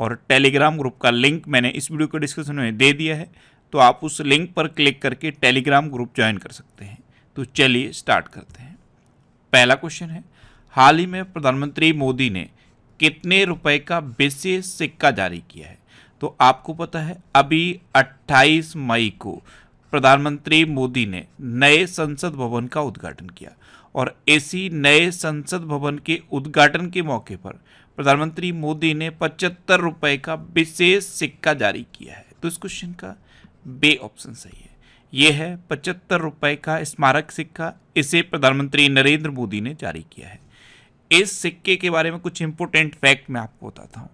और Telegram group का link मैंने इस वीडियो के डिस्क्रिप्शन में दे दिया है तो आप उस लिंक पर क्लिक करके टेलीग्राम ग्रुप ज्वाइन कर सकते हैं तो चलिए स्टार्ट करते हैं पहला क्वेश्चन है हाल ही में प्रधानमंत्री मोदी ने कितने रुपए का विशेष सिक्का जारी किया है तो आपको पता है अभी 28 मई को प्रधानमंत्री मोदी ने नए संसद भवन का उद्घाटन किया और इसी नए संसद भवन के उद्घाटन के मौके पर प्रधानमंत्री मोदी ने पचहत्तर रुपये का विशेष सिक्का जारी किया है तो इस क्वेश्चन का बे ऑप्शन सही है ये है पचहत्तर रुपये का स्मारक सिक्का इसे प्रधानमंत्री नरेंद्र मोदी ने जारी किया है इस सिक्के के बारे में कुछ इम्पोर्टेंट फैक्ट मैं आपको बताता हूँ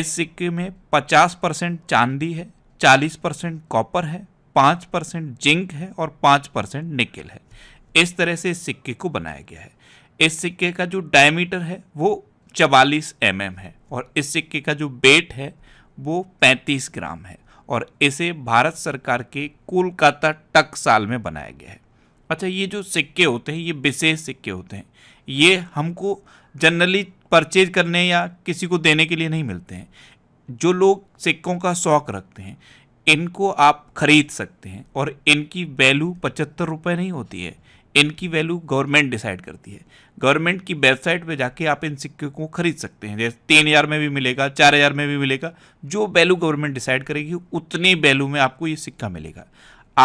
इस सिक्के में 50 परसेंट चांदी है 40 परसेंट कॉपर है 5 परसेंट जिंक है और 5 परसेंट निकल है इस तरह से इस सिक्के को बनाया गया है इस सिक्के का जो डायमीटर है वो चवालीस एम mm है और इस सिक्के का जो वेट है वो पैंतीस ग्राम है और इसे भारत सरकार के कोलकाता टक साल में बनाया गया है अच्छा ये जो सिक्के होते हैं ये विशेष सिक्के होते हैं ये हमको जनरली परचेज करने या किसी को देने के लिए नहीं मिलते हैं जो लोग सिक्कों का शौक रखते हैं इनको आप खरीद सकते हैं और इनकी वैल्यू पचहत्तर रुपये नहीं होती है इनकी वैल्यू गवर्नमेंट डिसाइड करती है गवर्नमेंट की वेबसाइट पे जाके आप इन सिक्के को खरीद सकते हैं जैसे तीन हज़ार में भी मिलेगा चार हज़ार में भी मिलेगा जो वैल्यू गवर्नमेंट डिसाइड करेगी उतनी वैल्यू में आपको ये सिक्का मिलेगा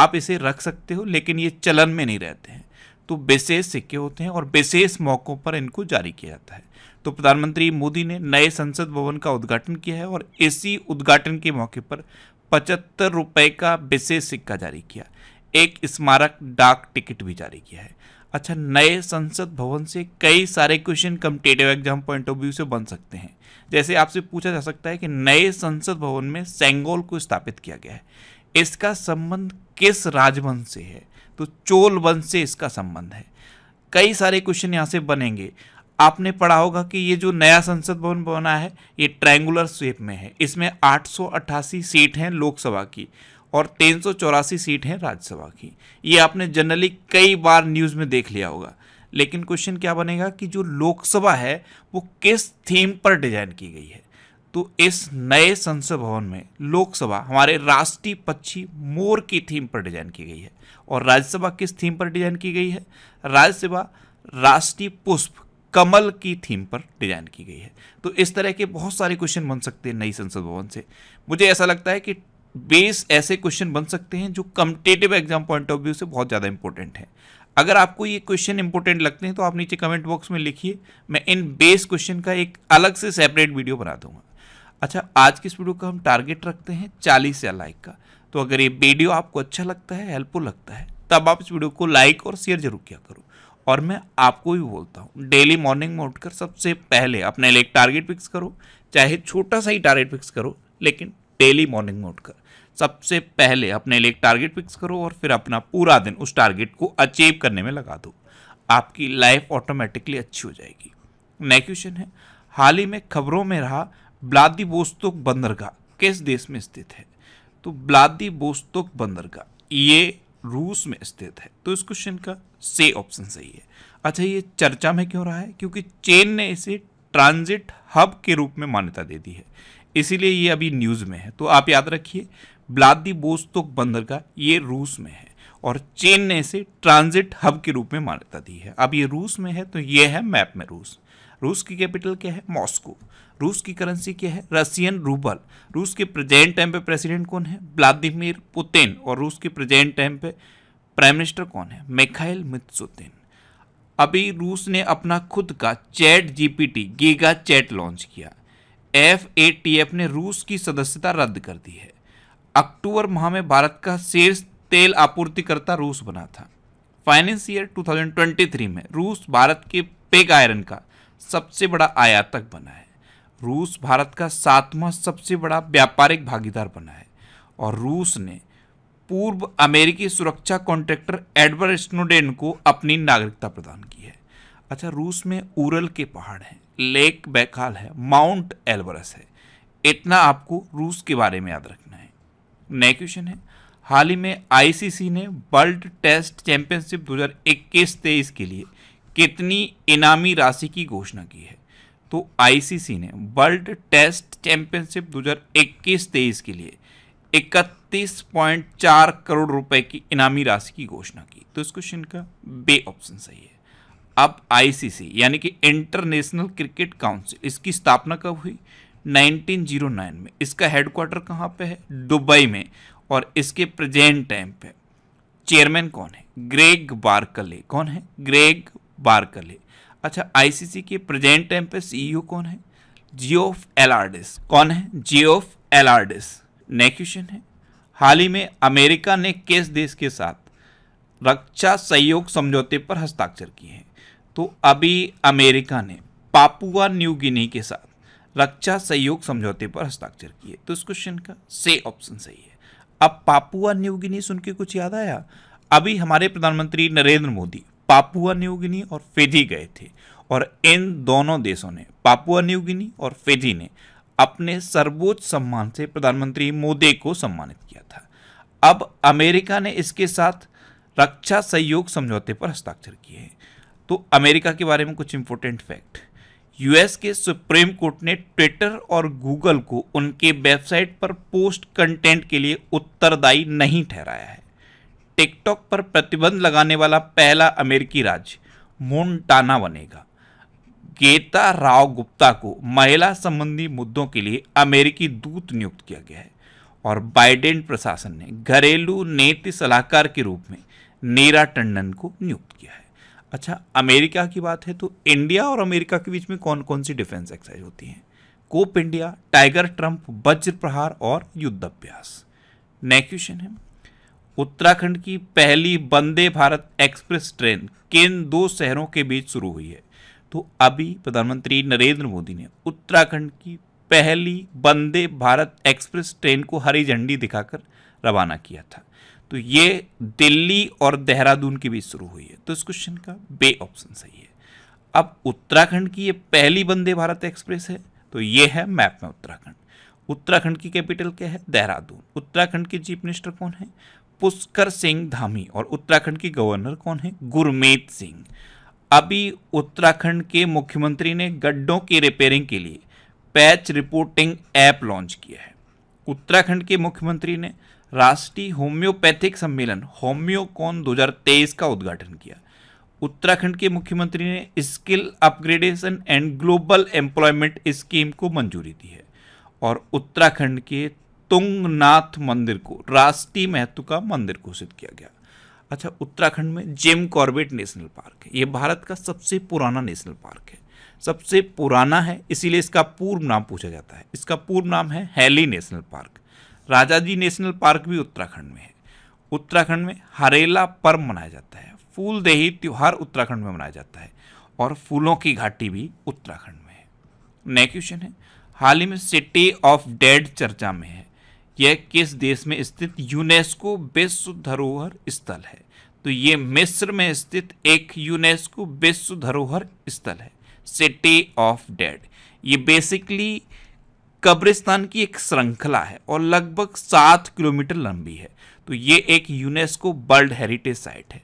आप इसे रख सकते हो लेकिन ये चलन में नहीं रहते हैं तो विशेष सिक्के होते हैं और विशेष मौक़ों पर इनको जारी किया जाता है तो प्रधानमंत्री मोदी ने नए संसद भवन का उद्घाटन किया है और इसी उद्घाटन के मौके पर पचहत्तर रुपये का विशेष सिक्का जारी किया एक स्मारक डाक टिकट भी जारी किया है अच्छा नए संसद भवन से कई सारे question competitive exam point of view से बन सकते हैं जैसे आपसे पूछा जा सकता है कि नए संसद भवन में सेंगोल को स्थापित किया गया है इसका संबंध किस राजवंश से है तो चोल वंश से इसका संबंध है कई सारे क्वेश्चन यहाँ से बनेंगे आपने पढ़ा होगा कि ये जो नया संसद भवन बना है ये ट्रायंगुलर शेप में है इसमें 888 सीट हैं लोकसभा की और तीन सीट हैं राज्यसभा की ये आपने जनरली कई बार न्यूज़ में देख लिया होगा लेकिन क्वेश्चन क्या बनेगा कि जो लोकसभा है वो किस थीम पर डिजाइन की गई है तो इस नए संसद भवन में लोकसभा हमारे राष्ट्रीय पक्षी मोर की थीम पर डिजाइन की गई है और राज्यसभा किस थीम पर डिजाइन की गई है राज्यसभा राष्ट्रीय पुष्प कमल की थीम पर डिजाइन की गई है तो इस तरह के बहुत सारे क्वेश्चन बन सकते हैं नई संसद भवन से मुझे ऐसा लगता है कि बेस ऐसे क्वेश्चन बन सकते हैं जो competitive exam point of view से बहुत ज़्यादा इंपॉर्टेंट है अगर आपको ये क्वेश्चन इंपॉर्टेंट लगते हैं तो आप नीचे कमेंट बॉक्स में लिखिए मैं इन बेस क्वेश्चन का एक अलग से सेपरेट वीडियो बना दूंगा अच्छा आज की इस वीडियो का हम टारगेट रखते हैं चालीस या लाइक का तो अगर ये वीडियो आपको अच्छा लगता है हेल्पफुल लगता है तब आप इस वीडियो को लाइक और शेयर जरूर किया करो और मैं आपको भी बोलता हूँ डेली मॉर्निंग में उठकर सबसे पहले अपने लिए एक टारगेट फिक्स करो चाहे छोटा सा ही टारगेट फिक्स करो लेकिन डेली मॉर्निंग में कर सबसे पहले अपने लिए टारगेट फिक्स करो और फिर अपना पूरा दिन उस टारगेट को अचीव करने में लगा दो आपकी लाइफ ऑटोमेटिकली अच्छी हो जाएगी नेक्स्ट क्वेश्चन है हाल ही में खबरों में रहा ब्लादिवोस्तोक बंदरगाह किस देश में स्थित है तो ब्लादिवोस्तोक बंदरगाह ये रूस में स्थित है तो इस क्वेश्चन का से ऑप्शन सही है अच्छा ये चर्चा में क्यों रहा है क्योंकि चेन ने इसे ट्रांजिट हब के रूप में मान्यता दे दी है इसीलिए ये अभी न्यूज़ में है तो आप याद रखिए ब्लादिबोस्तोक बंदरगाह ये रूस में है और चीन ने इसे ट्रांजिट हब के रूप में मान्यता दी है अब ये रूस में है तो ये है मैप में रूस रूस की कैपिटल क्या है मॉस्को रूस की करेंसी क्या है रसियन रूबल रूस के प्रेजेंट टाइम पे प्रेसिडेंट कौन है व्लादिमिर पुतिन और रूस के प्रेजेंट टाइम पे प्राइम मिनिस्टर कौन है मेखाइल मित्सुतिन अभी रूस ने अपना खुद का chat GPT giga chat launch किया एफ ए टी एफ ने रूस की सदस्यता रद्द कर दी है अक्टूबर माह में भारत का शीर्ष तेल आपूर्तिकर्ता रूस बना था फाइनेंस ईयर 2023 में रूस भारत के पेग आयरन का सबसे बड़ा आयातक बना है रूस भारत का सातवां सबसे बड़ा व्यापारिक भागीदार बना है और रूस ने पूर्व अमेरिकी सुरक्षा कॉन्ट्रैक्टर एडवर्ड स्नोडेन को अपनी नागरिकता प्रदान की है अच्छा रूस में उरल के पहाड़ हैं लेक बैकाल है माउंट एल्बरस है इतना आपको रूस के बारे में याद रखना है नया क्वेश्चन है हाल ही में आईसीसी ने वर्ल्ड टेस्ट चैंपियनशिप 2021-23 के लिए कितनी इनामी राशि की घोषणा की है तो आईसीसी ने वर्ल्ड टेस्ट चैंपियनशिप 2021-23 के लिए इकतीस पॉइंट चार करोड़ रुपए की इनामी राशि की घोषणा की तो इस क्वेश्चन का बे ऑप्शन सही है अब आईसीसी यानी कि इंटरनेशनल क्रिकेट काउंसिल इसकी स्थापना कब हुई 1909 में इसका हेडक्वार्टर कहाँ पे है दुबई में और इसके प्रेजेंट टाइम पे चेयरमैन कौन है ग्रेग बारकले कौन है ग्रेग बारकले अच्छा आईसीसी के प्रेजेंट टाइम पे सीईओ e कौन है जियोफ एलार्डिस कौन है जियोफ एलार्डिस नेक्स्ट क्वेश्चन है हाल ही में अमेरिका ने किस देश के साथ रक्षा सहयोग समझौते पर हस्ताक्षर किए हैं तो अभी अमेरिका ने पापुआ न्यू गिनी के साथ रक्षा सहयोग समझौते पर हस्ताक्षर किए तो इस क्वेश्चन का से ऑप्शन सही है अब पापुआ न्यू गिनी सुन के कुछ याद आया अभी हमारे प्रधानमंत्री Narendra Modi Papua New Guinea और फेजी गए थे और इन दोनों देशों ने पापुआ न्यू गिनी और फेजी ने अपने सर्वोच्च सम्मान से प्रधानमंत्री मोदी को सम्मानित किया था अब अमेरिका ने इसके साथ रक्षा सहयोग समझौते पर हस्ताक्षर किए हैं तो अमेरिका के बारे में कुछ इंपॉर्टेंट फैक्ट यूएस के सुप्रीम कोर्ट ने ट्विटर और गूगल को उनके वेबसाइट पर पोस्ट कंटेंट के लिए उत्तरदायी नहीं ठहराया है टिकटॉक पर प्रतिबंध लगाने वाला पहला अमेरिकी राज्य मोन्टाना बनेगा गेता राव गुप्ता को महिला संबंधी मुद्दों के लिए अमेरिकी दूत नियुक्त किया गया है और बाइडेन प्रशासन ने घरेलू नीति सलाहकार के रूप में नीरा टंडन को नियुक्त किया है अच्छा अमेरिका की बात है तो इंडिया और अमेरिका के बीच में कौन कौन सी डिफेंस एक्सरसाइज होती हैं कोप इंडिया टाइगर ट्रम्प वज्र प्रहार और युद्धाभ्यास नेक्स्ट क्वेश्चन है उत्तराखंड की पहली वंदे भारत एक्सप्रेस ट्रेन किन दो शहरों के बीच शुरू हुई है तो अभी प्रधानमंत्री नरेंद्र मोदी ने उत्तराखंड की पहली वंदे भारत एक्सप्रेस ट्रेन को हरी झंडी दिखाकर रवाना किया था तो ये दिल्ली और देहरादून के बीच शुरू हुई है तो इस क्वेश्चन का बे ऑप्शन सही है अब उत्तराखंड की ये पहली वंदे भारत एक्सप्रेस है तो ये है मैप में उत्तराखंड उत्तराखंड की कैपिटल क्या है देहरादून उत्तराखंड के चीफ मिनिस्टर कौन है पुष्कर सिंह धामी और उत्तराखंड की गवर्नर कौन है गुरमीत सिंह अभी उत्तराखंड के मुख्यमंत्री ने गड्ढों की रिपेयरिंग के लिए पैच रिपोर्टिंग ऐप लॉन्च किया है उत्तराखंड के मुख्यमंत्री ने राष्ट्रीय होम्योपैथिक सम्मेलन होम्योकॉन 2023 का उद्घाटन किया उत्तराखंड के मुख्यमंत्री ने skill upgradation and global employment scheme को मंजूरी दी है और उत्तराखंड के तुंगनाथ मंदिर को राष्ट्रीय महत्व का मंदिर घोषित किया गया अच्छा उत्तराखंड में जेम कॉर्बेट नेशनल पार्क है ये भारत का सबसे पुराना नेशनल पार्क है सबसे पुराना है इसीलिए इसका पूर्व नाम पूछा जाता है इसका पूर्व नाम है Hailey National Park Rajaji National Park भी उत्तराखंड में है उत्तराखंड में हरेला पर्व मनाया जाता है फूलदेही त्यौहार उत्तराखंड में मनाया जाता है और फूलों की घाटी भी उत्तराखंड में है नेक्स्ट क्वेश्चन है हाल ही में सिटी ऑफ डेड चर्चा में है यह किस देश में स्थित यूनेस्को विश्व धरोहर स्थल है तो ये मिस्र में स्थित एक यूनेस्को विश्व धरोहर स्थल है सिटी ऑफ डेड ये बेसिकली कब्रिस्तान की एक श्रृंखला है और लगभग सात किलोमीटर लंबी है तो ये एक यूनेस्को वर्ल्ड हेरिटेज साइट है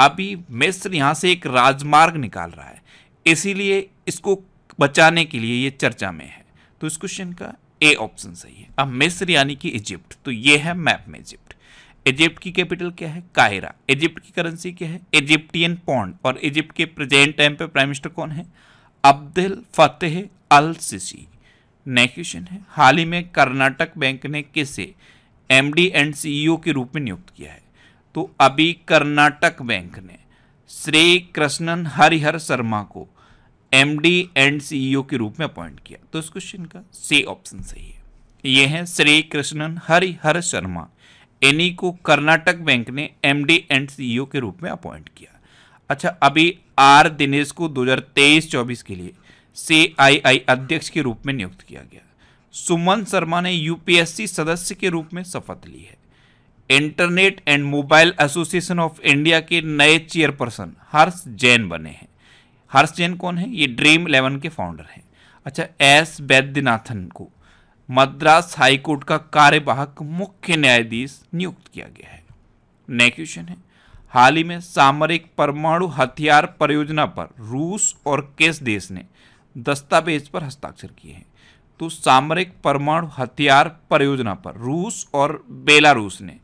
अभी मिस्र यहाँ से एक राजमार्ग निकाल रहा है इसीलिए इसको बचाने के लिए ये चर्चा में है तो इस क्वेश्चन का ए ऑप्शन सही है अब मिस्र यानी कि इजिप्ट तो ये है मैप में इजिप्ट इजिप्ट की कैपिटल क्या है कायरा इजिप्ट की करेंसी क्या है इजिप्टियन पौंड और इजिप्ट के प्रेजेंट टाइम पे प्राइम मिनिस्टर कौन है Abdul Fattah al Sisi next question है हाल ही में कर्नाटक बैंक ने किसे एमडी एंड सीईओ के रूप में नियुक्त किया है तो अभी कर्नाटक बैंक ने श्री कृष्णन हरिहर शर्मा को एमडी एंड सीईओ के रूप में अपॉइंट किया तो इस क्वेश्चन का सी ऑप्शन सही है ये है श्री कृष्णन हरिहर शर्मा इन्हीं को कर्नाटक बैंक ने एमडी एंड सीईओ के रूप में अपॉइंट किया अच्छा अभी आर दिनेश को 2023-24 के लिए सीआईआई अध्यक्ष के रूप में नियुक्त किया गया सुमन शर्मा ने यूपीएससी सदस्य के रूप में शपथ ली है Internet and Mobile Association of India के नए चेयरपर्सन हर्ष जैन बने हैं हर्ष जैन कौन है ये ड्रीम इलेवन के फाउंडर हैं अच्छा एस वैद्यनाथन को मद्रास हाईकोर्ट का कार्यवाहक मुख्य न्यायाधीश नियुक्त किया गया है नया क्वेश्चन है हाल ही में सामरिक परमाणु हथियार परियोजना पर रूस और किस देश ने दस्तावेज पर हस्ताक्षर किए हैं तो सामरिक परमाणु हथियार परियोजना पर रूस और बेलारूस ने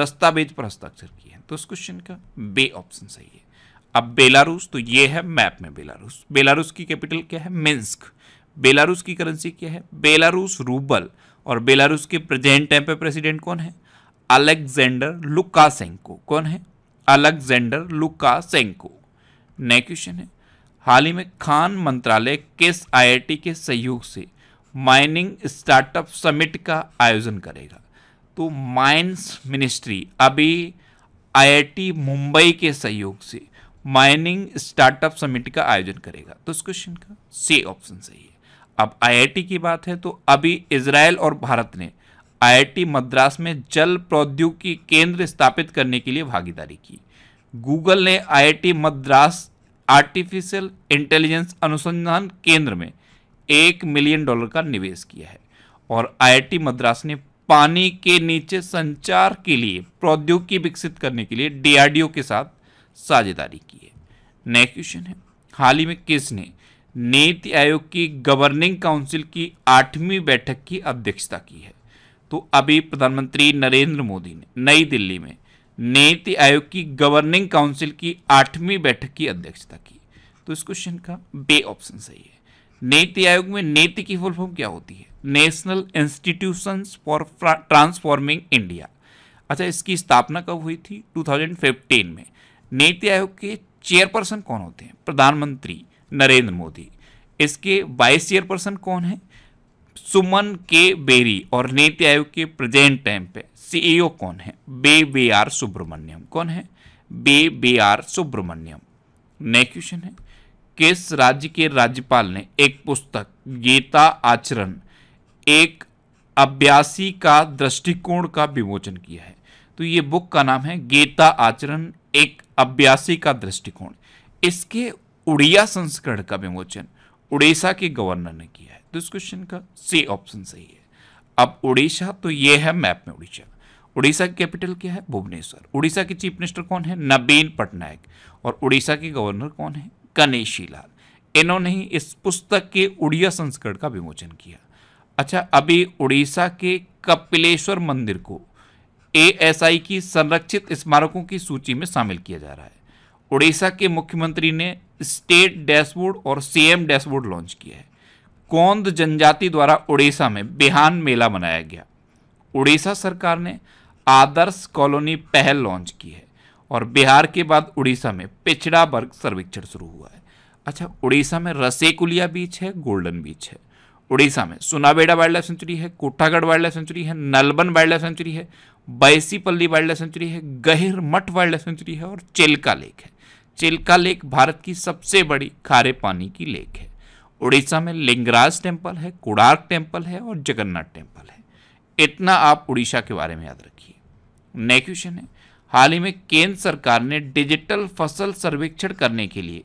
दस्तावेज पर हस्ताक्षर किए हैं तो इस क्वेश्चन का बे ऑप्शन सही है अब बेलारूस तो ये है मैप में बेलारूस बेलारूस की कैपिटल क्या है मिन्स्क बेलारूस की करेंसी क्या है बेलारूस रूबल और बेलारूस के प्रेजेंट टाइम पर प्रेसिडेंट कौन है अलेक्जेंडर लुकासेंको कौन है अलेक्जेंडर लुकासेंको नया क्वेश्चन है हाल ही में खान मंत्रालय केस आईआईटी के सहयोग से माइनिंग स्टार्टअप समिट का आयोजन करेगा तो माइंस मिनिस्ट्री अभी आईआईटी मुंबई के सहयोग से माइनिंग स्टार्टअप समिट का आयोजन करेगा तो इस क्वेश्चन का सी ऑप्शन सही है अब आईआईटी की बात है तो अभी इसराइल और भारत ने आईआईटी मद्रास में जल प्रौद्योगिकी केंद्र स्थापित करने के लिए भागीदारी की गूगल ने आईआईटी मद्रास आर्टिफिशियल इंटेलिजेंस अनुसंधान केंद्र में एक मिलियन डॉलर का निवेश किया है और आईआईटी मद्रास ने पानी के नीचे संचार के लिए प्रौद्योगिकी विकसित करने के लिए डीआरडीओ के साथ साझेदारी की है नया क्वेश्चन है हाल ही में किसने नीति आयोग की गवर्निंग काउंसिल की आठवीं बैठक की अध्यक्षता की है तो अभी प्रधानमंत्री नरेंद्र मोदी ने नई दिल्ली में नीति आयोग की गवर्निंग काउंसिल की आठवीं बैठक की अध्यक्षता की तो इस क्वेश्चन का बे ऑप्शन सही है नीति आयोग में नीति की फुल फॉर्म क्या होती है National Institution for Transforming India अच्छा इसकी स्थापना कब हुई थी 2015 में नीति आयोग के चेयरपर्सन कौन होते हैं प्रधानमंत्री नरेंद्र मोदी इसके वाइस चेयरपर्सन कौन है सुमन के बेरी और नीति आयोग के प्रेजेंट टाइम पे सीईओ कौन है बे बी आर सुब्रमण्यम कौन है बे B R Subrahmanyam next question है किस राज्य के राज्यपाल ने एक पुस्तक गीता आचरण एक अभ्यासी का दृष्टिकोण का विमोचन किया है तो ये बुक का नाम है गीता आचरण एक अभ्यासी का दृष्टिकोण इसके उड़िया संस्करण का विमोचन उड़ीसा के गवर्नर ने किया है तो इस क्वेश्चन का सी ऑप्शन सही है अब उड़ीसा तो ये है मैप में उड़ीसा उड़ीसा की कैपिटल क्या है भुवनेश्वर उड़ीसा के चीफ मिनिस्टर कौन है नबीन पटनायक और उड़ीसा के गवर्नर कौन है गणेशी लाल इन्होंने ही इस पुस्तक के उड़िया संस्करण का विमोचन किया अच्छा अभी उड़ीसा के कपिलेश्वर मंदिर को एएसआई की संरक्षित स्मारकों की सूची में शामिल किया जा रहा है उड़ीसा के मुख्यमंत्री ने स्टेट डैशबोर्ड और सीएम डैशबोर्ड लॉन्च किया है कौंद जनजाति द्वारा उड़ीसा में बिहान मेला मनाया गया उड़ीसा सरकार ने आदर्श कॉलोनी पहल लॉन्च की है और बिहार के बाद उड़ीसा में पिछड़ा वर्ग सर्वेक्षण शुरू हुआ है अच्छा उड़ीसा में रसेकुलिया बीच है गोल्डन बीच है उड़ीसा में सुनाबेड़ा वाइल्ड लाइफ सेंचुरी है कोठागढ़ वाइल्ड लाइफ सेंचुरी है नलबन वाइल्ड लाइफ सेंचुरी है बैसीपल्ली वाइल्ड लाइफ सेंचुरी है गहिर मठ वाइल्ड लाइफ सेंचुरी है और चिल्का लेक है चिल्का लेक भारत की सबसे बड़ी खारे पानी की लेक है उड़ीसा में लिंगराज टेम्पल है कोडार्क टेम्पल है और जगन्नाथ टेम्पल है इतना आप उड़ीसा के बारे में याद रखिए नया क्वेश्चन है हाल ही में केंद्र सरकार ने डिजिटल फसल सर्वेक्षण करने के लिए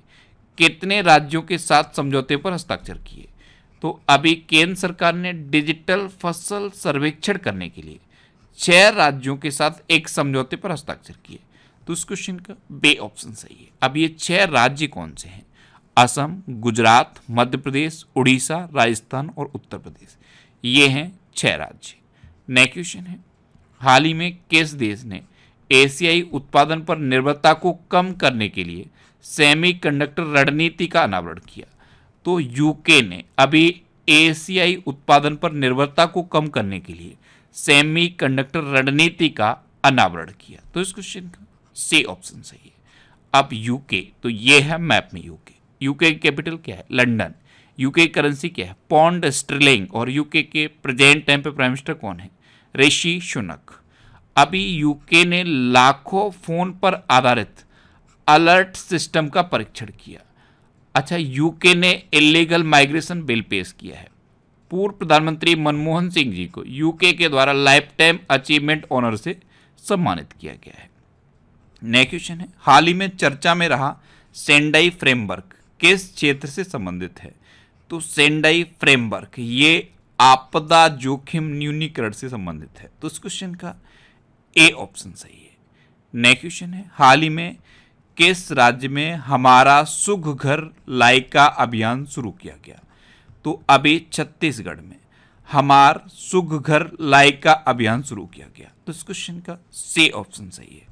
कितने राज्यों के साथ समझौते पर हस्ताक्षर किए तो अभी केंद्र सरकार ने डिजिटल फसल सर्वेक्षण करने के लिए छह राज्यों के साथ एक समझौते पर हस्ताक्षर किए तो उस क्वेश्चन का बे ऑप्शन सही है अब ये छह राज्य कौन से हैं असम गुजरात मध्य प्रदेश उड़ीसा राजस्थान और उत्तर प्रदेश ये हैं छह राज्य नेक्स्ट क्वेश्चन है हाल ही में किस देश ने एशियाई उत्पादन पर निर्भरता को कम करने के लिए सेमीकंडक्टर रणनीति का अनावरण किया तो यूके ने अभी एशियाई उत्पादन पर निर्भरता को कम करने के लिए सेमीकंडक्टर रणनीति का अनावरण किया तो इस क्वेश्चन का से ऑप्शन सही है अब यूके तो ये है मैप में यूके यूके की कैपिटल क्या है लंडन यूके की करेंसी क्या है पॉन्ड स्ट्रिलिंग और यूके के प्रेजेंट टाइम पे प्राइम मिनिस्टर कौन है ऋषि शुनक अभी यूके ने लाखों फ़ोन पर आधारित अलर्ट सिस्टम का परीक्षण किया अच्छा यूके ने इलीगल माइग्रेशन बिल पेश किया है पूर्व प्रधानमंत्री मनमोहन सिंह जी को यूके के द्वारा लाइफ टाइम अचीवमेंट ऑनर से सम्मानित किया गया है नेक्स्ट क्वेश्चन है हाल ही में चर्चा में रहा सेंडाई फ्रेमवर्क किस क्षेत्र से संबंधित है तो सेंडाई फ्रेमवर्क ये आपदा जोखिम न्यूनीकरण से संबंधित है तो इस क्वेश्चन का ए ऑप्शन सही है नेक्स्ट क्वेश्चन है हाल ही में किस राज्य में हमारा सुख घर लाइका अभियान शुरू किया गया तो अभी छत्तीसगढ़ में हमार सुख घर लाइका अभियान शुरू किया गया तो इस क्वेश्चन का से ऑप्शन सही है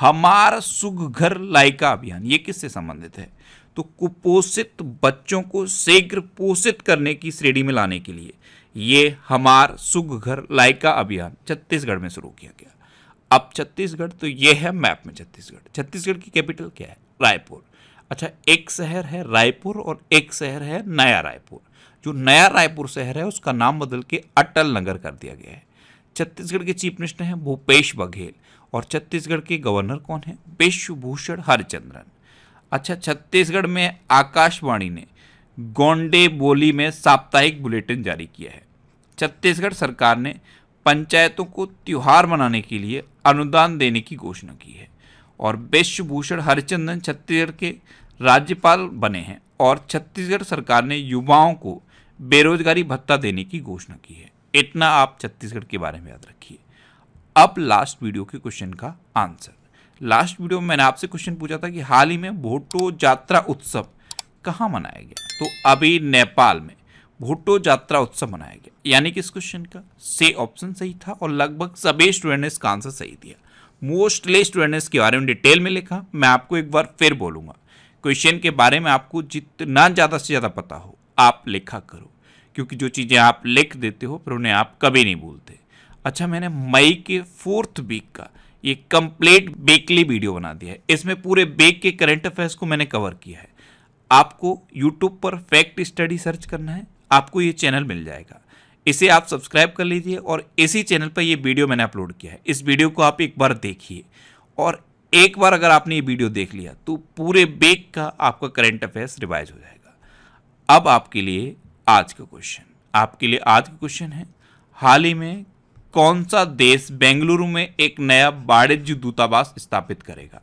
हमार सुख घर लाइका अभियान ये किससे संबंधित है तो कुपोषित बच्चों को शीघ्र पोषित करने की श्रेणी में लाने के लिए ये हमार सुख घर लाइका अभियान छत्तीसगढ़ में शुरू किया गया अब छत्तीसगढ़ तो ये है मैप में छत्तीसगढ़ छत्तीसगढ़ की कैपिटल क्या है रायपुर अच्छा एक शहर है रायपुर और एक शहर है नया रायपुर जो नया रायपुर शहर है उसका नाम बदल के अटल नगर कर दिया गया है छत्तीसगढ़ के चीफ मिनिस्टर हैं भूपेश बघेल और छत्तीसगढ़ के गवर्नर कौन है विश्वभूषण हरिचंद्रन अच्छा छत्तीसगढ़ में आकाशवाणी ने गोंडे बोली में साप्ताहिक बुलेटिन जारी किया है छत्तीसगढ़ सरकार ने पंचायतों को त्यौहार मनाने के लिए अनुदान देने की घोषणा की है और विश्वभूषण हरिचंदन छत्तीसगढ़ के राज्यपाल बने हैं और छत्तीसगढ़ सरकार ने युवाओं को बेरोजगारी भत्ता देने की घोषणा की है इतना आप छत्तीसगढ़ के बारे में याद रखिए अब लास्ट वीडियो के क्वेश्चन का आंसर लास्ट वीडियो में मैंने आपसे क्वेश्चन पूछा था कि हाल ही में भोटो यात्रा उत्सव कहाँ मनाया गया तो अभी नेपाल में भुट्टो यात्रा उत्सव मनाया गया यानी कि इस क्वेश्चन का से ऑप्शन सही था और लगभग सभी स्टूडेंट ने इसका आंसर सही दिया मोस्टली स्टूडेंट ने इसके बारे में डिटेल में लिखा मैं आपको एक बार फिर बोलूंगा क्वेश्चन के बारे में आपको जितना ज़्यादा से ज़्यादा पता हो आप लिखा करो क्योंकि जो चीज़ें आप लिख देते हो पर उन्हें आप कभी नहीं भूलते अच्छा मैंने मई के फोर्थ वीक का ये कंप्लीट बेकली वीडियो बना दिया है इसमें पूरे बेक के करंट अफेयर्स को मैंने कवर किया है आपको यूट्यूब पर फैक्ट स्टडी सर्च करना है आपको ये चैनल मिल जाएगा इसे आप सब्सक्राइब कर लीजिए और इसी चैनल पर ये वीडियो मैंने अपलोड किया है इस वीडियो को आप एक बार देखिए और एक बार अगर आपने ये वीडियो देख लिया तो पूरे बेक का आपका करंट अफेयर्स रिवाइज हो जाएगा अब आपके लिए आज का क्वेश्चन आपके लिए आज का क्वेश्चन है हाल ही में कौन सा देश बेंगलुरु में एक नया वाणिज्य दूतावास स्थापित करेगा